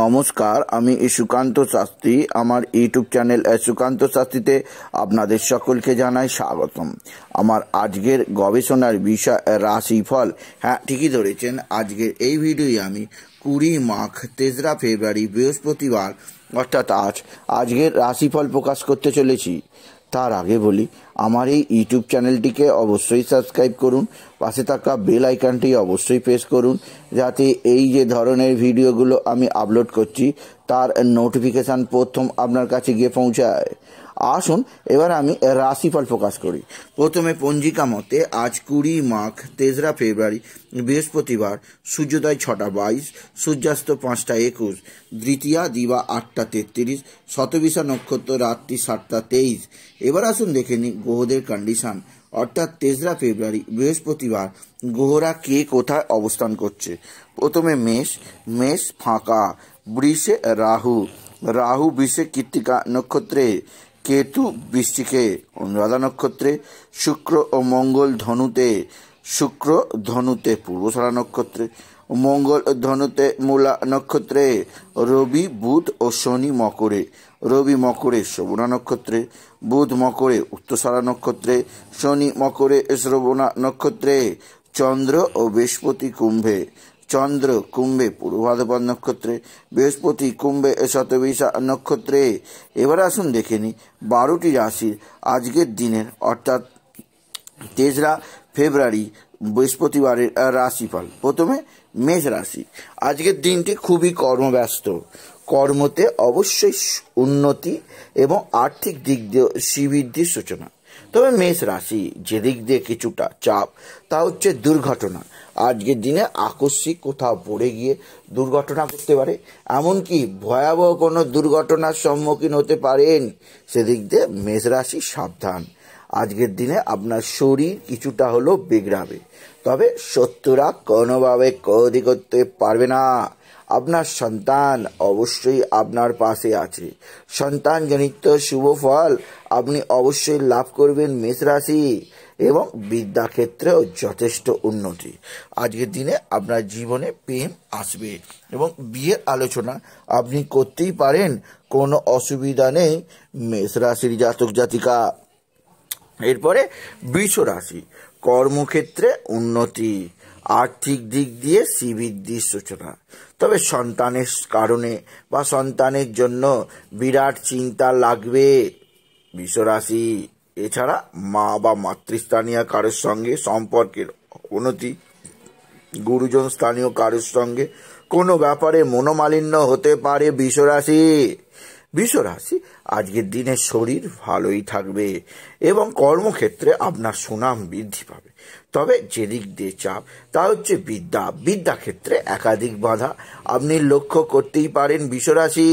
নমস্কার আমি সুকান্ত শাস্ত্রী আমার ইউটিউব চ্যানেল সুকান্ত শাস্ত্রীতে আপনাদের সকলকে জানাই স্বাগতম আমার আজকের গবেষণার বিষয় রাশিফল হ্যাঁ ঠিকই ধরেছেন আজকের এই ভিডিওই আমি কুড়ি মাঘ তেসরা ফেব্রুয়ারি বৃহস্পতিবার অর্থাৎ আজ আজকের রাশিফল প্রকাশ করতে চলেছি তার আগে বলি আমার এই ইউটিউব চ্যানেলটিকে অবশ্যই সাবস্ক্রাইব করুন পাশে থাকা বেল আইকনটি অবশ্যই প্রেস করুন যাতে এই যে ধরনের ভিডিওগুলো আমি আপলোড করছি তার নোটিফিকেশান প্রথম আপনার কাছে গিয়ে পৌঁছায় আসুন এবার আমি রাশিফল প্রকাশ করি প্রথমে পঞ্জিকা মতে আজ কুড়ি মাঘ তেসরা ফেব্রুয়ারি বৃহস্পতিবার সূর্যোদয় ছটা বাইশ সূর্যাস্ত পাঁচটা একুশ দ্বিতীয়া দিবা আটটা তেত্রিশ শতবিশা নক্ষত্র রাত্রি সাতটা তেইশ এবার আসুন দেখে নিই গ্রহদের কন্ডিশান অর্থাৎ তেসরা ফেব্রুয়ারি বৃহস্পতিবার গ্রহরা কে কোথায় অবস্থান করছে প্রথমে মেষ মেষ ফাঁকা বৃষে রাহু রাহু বিষে কৃত্তিকা নক্ষত্রে কেতু বৃষ্টিকে অনুরাধা নক্ষত্রে শুক্র ও মঙ্গল ধনুতে শুক্র ধনুতে পূর্বশালা নক্ষত্রে মঙ্গল ধনুতে মূলা নক্ষত্রে রবি বুধ ও শনি মকরে রবি মকরে শ্রবণা নক্ষত্রে বুধ মকরে উত্তরশালা নক্ষত্রে শনি মকরে শ্রবণা নক্ষত্রে চন্দ্র ও বৃহস্পতি কুম্ভে চন্দ্র কুম্ভে পূর্বাধপদ নক্ষত্রে বৃহস্পতি কুম্ভে শতবিশা নক্ষত্রে এবার আসুন দেখে নিই বারোটি রাশির আজকের দিনের অর্থাৎ তেসরা ফেব্রুয়ারি বৃহস্পতিবারের রাশিফল প্রথমে মেষ রাশি আজকের দিনটি খুবই কর্মব্যস্ত কর্মতে অবশ্যই উন্নতি এবং আর্থিক দিক দিয়ে শ্রীবৃদ্ধির সূচনা তবে মেষ রাশি যেদিক দিয়ে কিছুটা চাপ তা হচ্ছে দুর্ঘটনা আজকের দিনে আকস্মিক কোথাও পড়ে গিয়ে দুর্ঘটনা করতে পারে এমনকি ভয়াবহ কোনো দুর্ঘটনার সম্মুখীন হতে পারেন সেদিক দিয়ে মেষরাশি সাবধান আজকের দিনে আপনার শরীর কিছুটা হলো বিগড়াবে তবে শত্রুরা কোনোভাবে ক্ষতি করতে পারবে না আপনার সন্তান অবশ্যই আপনার পাশে আছে সন্তানজনিত শুভ ফল আপনি অবশ্যই লাভ করবেন মেষ রাশি এবং বিদ্যাক্ষেত্রেও যথেষ্ট উন্নতি আজকের দিনে আপনার জীবনে প্রেম আসবে এবং বিয়ের আলোচনা আপনি করতেই পারেন কোনো অসুবিধা নেই মেষ রাশির জাতক জাতিকা এরপরে বৃষ রাশি কর্মক্ষেত্রে উন্নতি আর্থিক দিক দিয়ে শ্রীবৃদ্ধির সূচনা তবে সন্তানের কারণে বা সন্তানের জন্য বিরাট চিন্তা লাগবে বিশ্বরাশি এছাড়া মা বা মাতৃস্থানীয় কারোর সঙ্গে সম্পর্কের উন্নতি গুরুজন স্থানীয় কারোর সঙ্গে কোনো ব্যাপারে মনোমালিন্য হতে পারে বিশ্বরাশি রাশি আজকের দিনে শরীর ভালোই থাকবে এবং কর্মক্ষেত্রে আপনার সুনাম বৃদ্ধি পাবে তবে যেদিক দিয়ে চাপ তা হচ্ছে বিদ্যা বিদ্যা ক্ষেত্রে একাধিক বাধা আপনি লক্ষ্য করতেই পারেন বিশ্বরাশি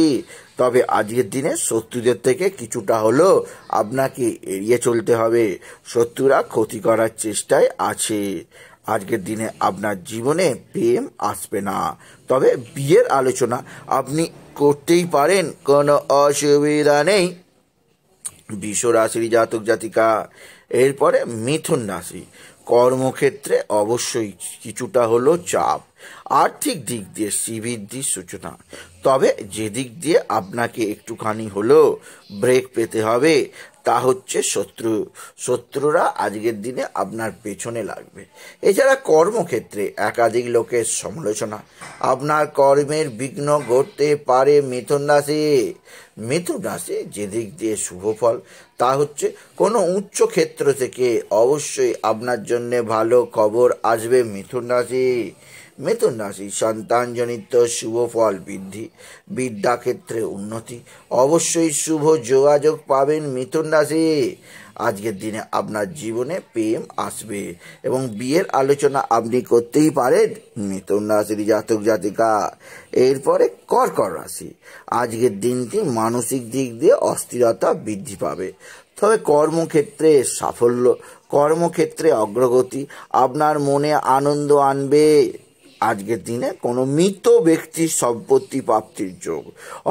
তবে আজকের দিনে শত্রুদের থেকে কিছুটা হলেও আপনাকে এড়িয়ে চলতে হবে শত্রুরা ক্ষতি করার চেষ্টায় আছে আজকের দিনে আপনার জীবনে প্রেম আসবে না তবে বিয়ের আলোচনা আপনি করতেই পারেন কোনো অসুবিধা নেই বিশ্ব রাশির জাতক জাতিকা এরপরে মিথুন রাশি কর্মক্ষেত্রে অবশ্যই কিছুটা হলো চাপ আর্থিক দিক দিয়ে সিবিদ্ধি সূচনা তবে যে দিক দিয়ে আপনাকে একটুখানি হলেও ব্রেক পেতে হবে তা হচ্ছে শত্রু শত্রুরা আজকের দিনে আপনার পেছনে লাগবে এছাড়া কর্মক্ষেত্রে একাধিক লোকের সমালোচনা আপনার কর্মের বিঘ্ন ঘটতে পারে মিথুন রাশি মিথুন রাশি যেদিক দিয়ে শুভ ফল তা হচ্ছে কোনো উচ্চ ক্ষেত্র থেকে অবশ্যই আপনার জন্যে ভালো খবর আসবে মিথুন রাশি মিথুন রাশি সন্তানজনিত শুভ ফল বৃদ্ধি বিদ্যাক্ষেত্রে উন্নতি অবশ্যই শুভ যোগাযোগ পাবেন মিথুন রাশি আজকের দিনে আপনার জীবনে প্রেম আসবে এবং বিয়ের আলোচনা আপনি করতেই পারেন মিথুন রাশির জাতক জাতিকা এরপরে কর্কর রাশি আজকের দিনটি মানসিক দিক দিয়ে অস্থিরতা বৃদ্ধি পাবে তবে কর্মক্ষেত্রে সাফল্য কর্মক্ষেত্রে অগ্রগতি আপনার মনে আনন্দ আনবে আজকের দিনে কোনো মৃত ব্যক্তির সম্পত্তি প্রাপ্তির যোগ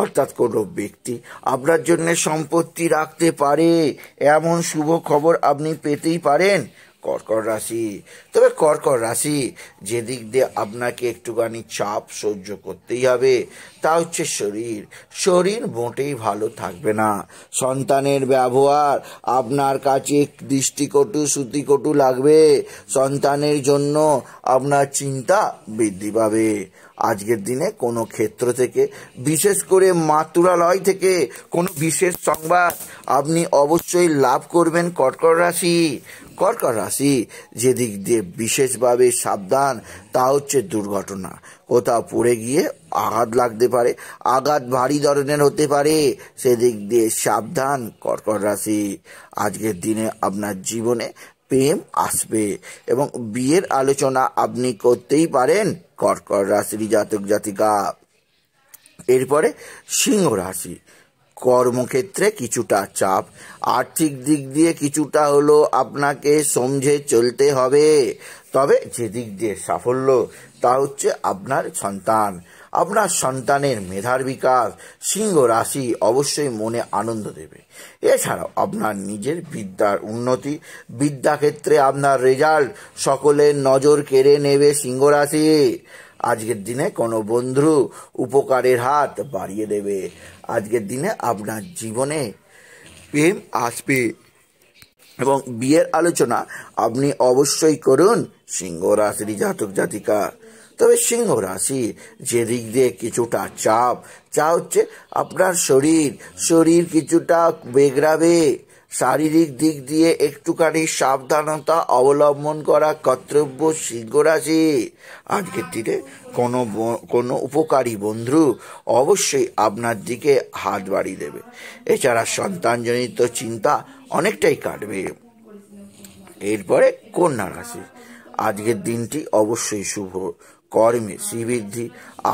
অর্থাৎ কোনো ব্যক্তি আপনার জন্য সম্পত্তি রাখতে পারে এমন শুভ খবর আপনি পেতেই পারেন কর্কর রাশি তবে কর্কর রাশি যেদিক দিয়ে আপনাকে একটুখানি চাপ সহ্য করতেই হবে তা হচ্ছে শরীর শরীর মোটেই ভালো থাকবে না সন্তানের ব্যবহার আপনার কাছে দৃষ্টিকটু শ্রুতিকটু লাগবে সন্তানের জন্য আপনার চিন্তা বৃদ্ধি পাবে আজকের দিনে কোনো ক্ষেত্র থেকে বিশেষ করে মাতুরালয় থেকে কোনো বিশেষ সংবাদ আপনি অবশ্যই লাভ করবেন কর্কর রাশি কর্কট রাশি যেদিক দিয়ে বিশেষভাবে সাবধান তা হচ্ছে দুর্ঘটনা কোথাও পড়ে গিয়ে আঘাত লাগতে পারে আঘাত ভারী ধরনের হতে পারে সেদিক দিয়ে সাবধান কর্কট রাশি আজকের দিনে আপনার জীবনে প্রেম আসবে এবং বিয়ের আলোচনা আপনি করতেই পারেন কর্কট রাশির জাতক জাতিকা এরপরে সিংহ রাশি কর্মক্ষেত্রে কিছুটা চাপ আর্থিক দিক দিয়ে কিছুটা হলো আপনাকে সমঝে চলতে হবে তবে যেদিক দিয়ে সাফল্য তা হচ্ছে আপনার সন্তান আপনার সন্তানের মেধার বিকাশ সিংহ রাশি অবশ্যই মনে আনন্দ দেবে এছাড়াও আপনার নিজের বিদ্যার উন্নতি বিদ্যাক্ষেত্রে আপনার রেজাল্ট সকলের নজর কেড়ে নেবে সিংহ রাশি আজকের দিনে কোনো বন্ধু উপকারের হাত বাড়িয়ে দেবে আজকের দিনে আপনার জীবনে প্রেম আসবে এবং বিয়ের আলোচনা আপনি অবশ্যই করুন সিংহ রাশির জাতক জাতিকা তবে সিংহ রাশি যে দিক দিয়ে কিছুটা চাপ চা হচ্ছে আপনার শরীর শরীর কিছুটা বেগড়াবে শারীরিক দিক দিয়ে একটুখানি সাবধানতা অবলম্বন করা কর্তব্য সিংহ রাশি আজকের দিনে কোনো কোনো উপকারী বন্ধু অবশ্যই আপনার দিকে হাত বাড়িয়ে দেবে এছাড়া সন্তানজনিত চিন্তা অনেকটাই কাটবে এরপরে কন্যা রাশি আজকের দিনটি অবশ্যই শুভ কর্মে শ্রীবৃদ্ধি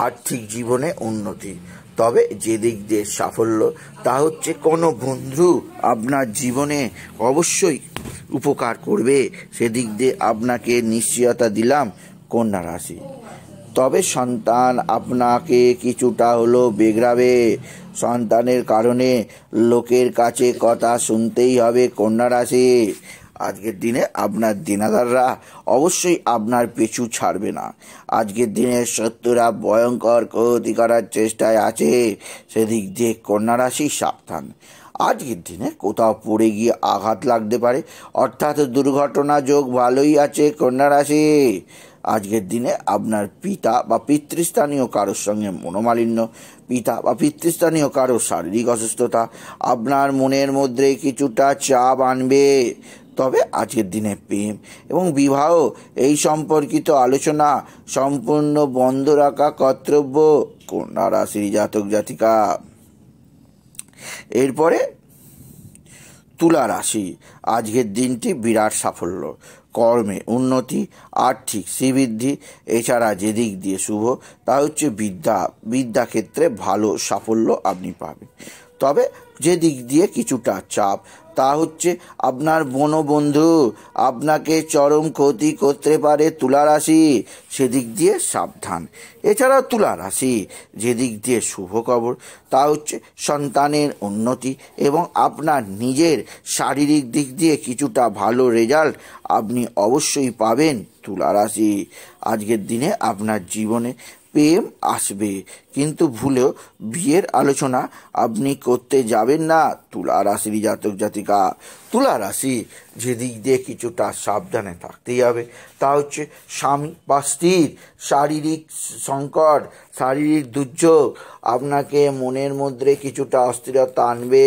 আর্থিক জীবনে উন্নতি তবে যেদিক দিয়ে সাফল্য তা হচ্ছে কোনো বন্ধু আপনার জীবনে অবশ্যই উপকার করবে সেদিক দিয়ে আপনাকে নিশ্চয়তা দিলাম কন্যা রাশি তবে সন্তান আপনাকে কিছুটা হলো বেগড়াবে সন্তানের কারণে লোকের কাছে কথা শুনতেই হবে কন্যা রাশি আজকের দিনে আপনার দিনাদাররা অবশ্যই আপনার পিছু ছাড়বে না আজকের দিনে শত্রুরা ভয়ঙ্কর ক্ষতি করার চেষ্টায় আছে সেদিক দিয়ে কন্যা রাশি সাবধান আজকের দিনে কোথাও পড়ে গিয়ে আঘাত লাগতে পারে অর্থাৎ দুর্ঘটনা যোগ ভালোই আছে কন্যা রাশি আজকের দিনে আপনার পিতা বা পিতৃস্থানীয় কারোর সঙ্গে মনোমালিন্য পিতা বা পিতৃস্থানীয় কারোর শারীরিক অসুস্থতা আপনার মনের মধ্যে কিছুটা চাপ আনবে তবে আজকের দিনে প্রেম এবং বিবাহ এই সম্পর্কিত আলোচনা সম্পূর্ণ বন্ধ রাখা কর্তব্য কন্যা রাশির জাতক জাতিকা এরপরে তুলা রাশি আজকের দিনটি বিরাট সাফল্য কর্মে উন্নতি আর্থিক শ্রীবৃদ্ধি এছাড়া যে দিক দিয়ে শুভ তা হচ্ছে বিদ্যা বিদ্যাক্ষেত্রে ভালো সাফল্য আপনি পাবেন তবে যে দিক দিয়ে কিছুটা চাপ তা হচ্ছে আপনার বনবন্ধু আপনাকে চরম ক্ষতি করতে পারে তুলা রাশি সেদিক দিয়ে সাবধান এছাড়া তুলা রাশি যেদিক দিয়ে শুভ খবর তা হচ্ছে সন্তানের উন্নতি এবং আপনার নিজের শারীরিক দিক দিয়ে কিছুটা ভালো রেজাল্ট আপনি অবশ্যই পাবেন তুলা রাশি আজকের দিনে আপনার জীবনে প্রেম আসবে কিন্তু ভুলেও বিয়ের আলোচনা আপনি করতে যাবেন না তুলা রাশির জাতক জাতিকা তুলা রাশি যেদিক দিয়ে কিছুটা সাবধানে থাকতেই হবে তা হচ্ছে স্বামী বা স্ত্রীর শারীরিক সংকট শারীরিক দুর্যোগ আপনাকে মনের মধ্যে কিছুটা অস্থিরতা আনবে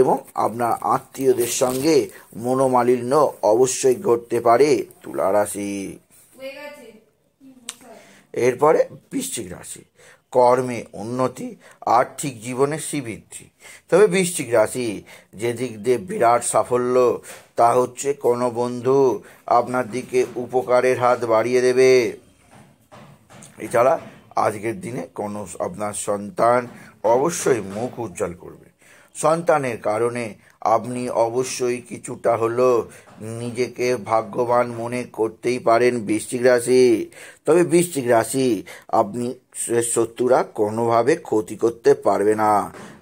এবং আপনার আত্মীয়দের সঙ্গে মনোমালিন্য অবশ্যই ঘটতে পারে তুলা রাশি এরপরে বৃশ্চিক রাশি কর্মে উন্নতি আর্থিক জীবনে শ্রীবৃদ্ধি তবে বৃশ্চিক রাশি যেদিক দিয়ে বিরাট সাফল্য তা হচ্ছে কোনো বন্ধু আপনার দিকে উপকারের হাত বাড়িয়ে দেবে এছাড়া আজকের দিনে কোনো আপনার সন্তান অবশ্যই মুখ উজ্জ্বল করবে সন্তানের কারণে আপনি অবশ্যই কিছুটা হলো নিজেকে ভাগ্যবান মনে করতেই পারেন বৃশ্চিক রাশি তবে বৃশ্চিক রাশি আপনি শত্রুরা কোনোভাবে ক্ষতি করতে পারবে না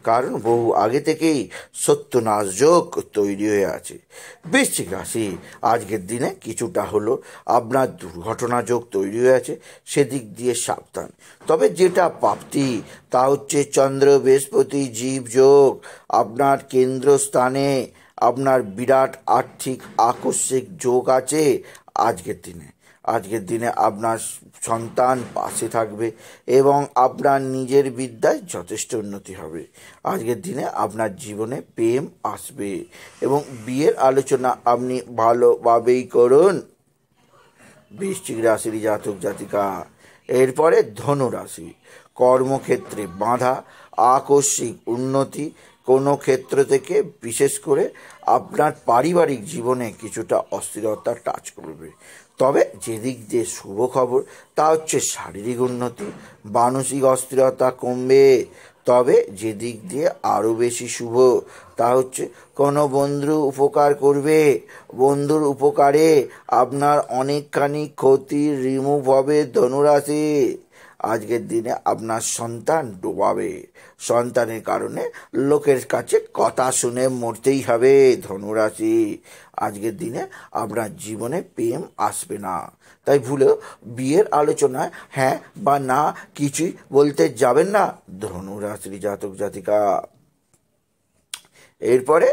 কারণ বহু আগে থেকেই সত্যনাশ যোগ তৈরি হয়ে আছে বৃশ্চিক রাশি আজকের দিনে কিছুটা হলো আপনার দুর্ঘটনা যোগ তৈরি হয়ে আছে সেদিক দিয়ে সাবধান তবে যেটা প্রাপ্তি তা হচ্ছে চন্দ্র বৃহস্পতি জীব যোগ আপনার কেন্দ্রস্থানে আপনার বিরাট আর্থিক আকস্মিক যোগ আছে আজকের দিনে আজকের দিনে আপনার সন্তান পাশে থাকবে এবং আপনার নিজের বিদ্যায় যথেষ্ট উন্নতি হবে আজকের দিনে আপনার জীবনে প্রেম আসবে এবং বিয়ের আলোচনা আপনি ভালোভাবেই করুন বৃষ্টিক রাশির জাতক জাতিকা এরপরে ধনুরাশি কর্মক্ষেত্রে বাঁধা আকস্মিক উন্নতি কোনো ক্ষেত্র থেকে বিশেষ করে আপনার পারিবারিক জীবনে কিছুটা অস্থিরতা টাচ করবে তবে যেদিক দিয়ে শুভ খবর তা হচ্ছে শারীরিক উন্নতি মানসিক অস্থিরতা কমবে তবে যেদিক দিয়ে আরও বেশি শুভ তা হচ্ছে কোনো বন্ধু উপকার করবে বন্ধুর উপকারে আপনার অনেকখানি ক্ষতির রিমুভ হবে ধনুরাশি আজকের দিনে আপনার সন্তান ডোবাবে সন্তানের কারণে লোকের কাছে কথা শুনে মরতেই হবে ধনুরাশি আজকের দিনে আপনার জীবনে প্রেম আসবে না তাই ভুলেও বিয়ের আলোচনায় হ্যাঁ বা না কিছুই বলতে যাবেন না ধনুরাশি জাতক জাতিকা এরপরে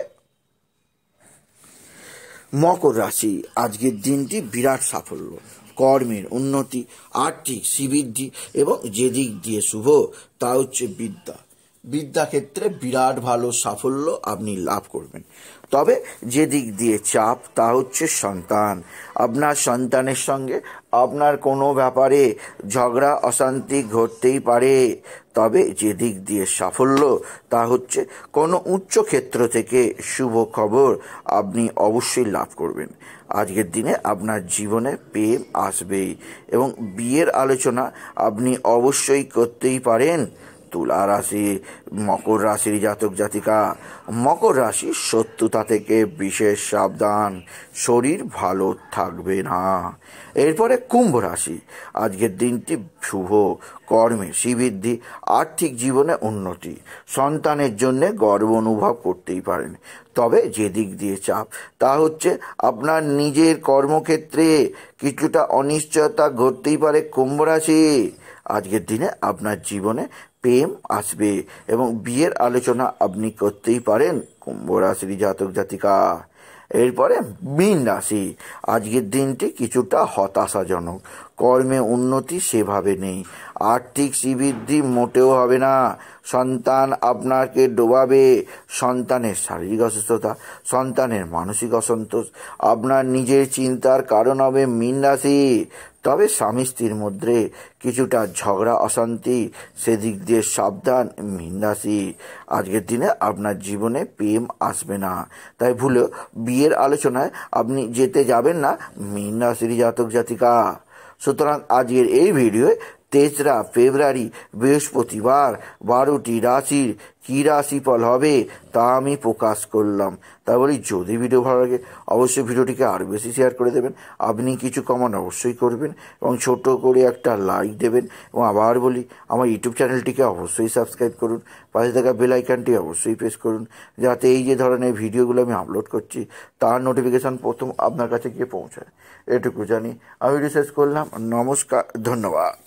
মকর রাশি আজকের দিনটি বিরাট সাফল্য কর্মের উন্নতি আর্থিক শ্রীবৃদ্ধি এবং যে দিক দিয়ে শুভ তা হচ্ছে বিদ্যা বিদ্যাক্ষেত্রে বিরাট ভালো সাফল্য আপনি লাভ করবেন তবে যে দিক দিয়ে চাপ তা হচ্ছে সন্তান আপনার সন্তানের সঙ্গে আপনার কোনো ব্যাপারে ঝগড়া অশান্তি ঘটতেই পারে তবে যে দিক দিয়ে সাফল্য তা হচ্ছে কোনো উচ্চ ক্ষেত্র থেকে শুভ খবর আপনি অবশ্যই লাভ করবেন আজকের দিনে আপনার জীবনে প্রেম আসবেই এবং বিয়ের আলোচনা আপনি অবশ্যই করতেই পারেন তুলা রাশি মকর রাশির জাতক জাতিকা মকর রাশি শত্রুতা থেকে বিশেষ সাবধান শরীর ভালো থাকবে না এরপরে কুম্ভ রাশি আজকের দিনটি শুভ কর্মে শ্রীবৃদ্ধি আর্থিক জীবনে উন্নতি সন্তানের জন্যে গর্ব অনুভব করতেই পারেন তবে যে দিক দিয়ে চাপ তা হচ্ছে আপনার নিজের কর্মক্ষেত্রে কিছুটা অনিশ্চয়তা ঘটতেই পারে কুম্ভ রাশি আজকের দিনে আপনার জীবনে প্রেম আসবে এবং বিয়ের আলোচনা আপনি করতেই পারেন কুম্ভ রাশির জাতক জাতিকা এরপরে মীন রাশি আজকের দিনটি কিছুটা হতাশাজনক কর্মে উন্নতি সেভাবে নেই আর্থিক শ্রীবৃদ্ধি মোটেও হবে না সন্তান আপনাকে ডোবাবে সন্তানের শারীরিক অসুস্থতা সন্তানের মানসিক অসন্তোষ আপনার নিজের চিন্তার কারণ হবে মিন রাশি তবে স্বামী স্ত্রীর মধ্যে কিছুটা ঝগড়া অশান্তি সেদিক দিয়ে সাবধান মিন রাশি আজকের দিনে আপনার জীবনে প্রেম আসবে না তাই ভুলেও বিয়ের আলোচনায় আপনি যেতে যাবেন না মিন রাশির জাতক জাতিকা সুতরাং আজকের এই ভিডিওয়ে তেসরা ফেব্রুয়ারি বৃহস্পতিবার বারোটি রাশির কী রাশিফল হবে তা আমি প্রকাশ করলাম তা বলি যদি ভিডিও ভালো লাগে অবশ্যই ভিডিওটিকে আরও বেশি শেয়ার করে দেবেন আপনি কিছু কমেন্ট অবশ্যই করবেন এবং ছোট করে একটা লাইক দেবেন এবং আবার বলি আমার ইউটিউব চ্যানেলটিকে অবশ্যই সাবস্ক্রাইব করুন পাশে থাকা বেলাইকানটি অবশ্যই প্রেস করুন যাতে এই যে ধরনের ভিডিওগুলো আমি আপলোড করছি তার নোটিফিকেশান প্রথম আপনার কাছে গিয়ে পৌঁছায় এটুকু জানি আমি রিসার্চ করলাম নমস্কার ধন্যবাদ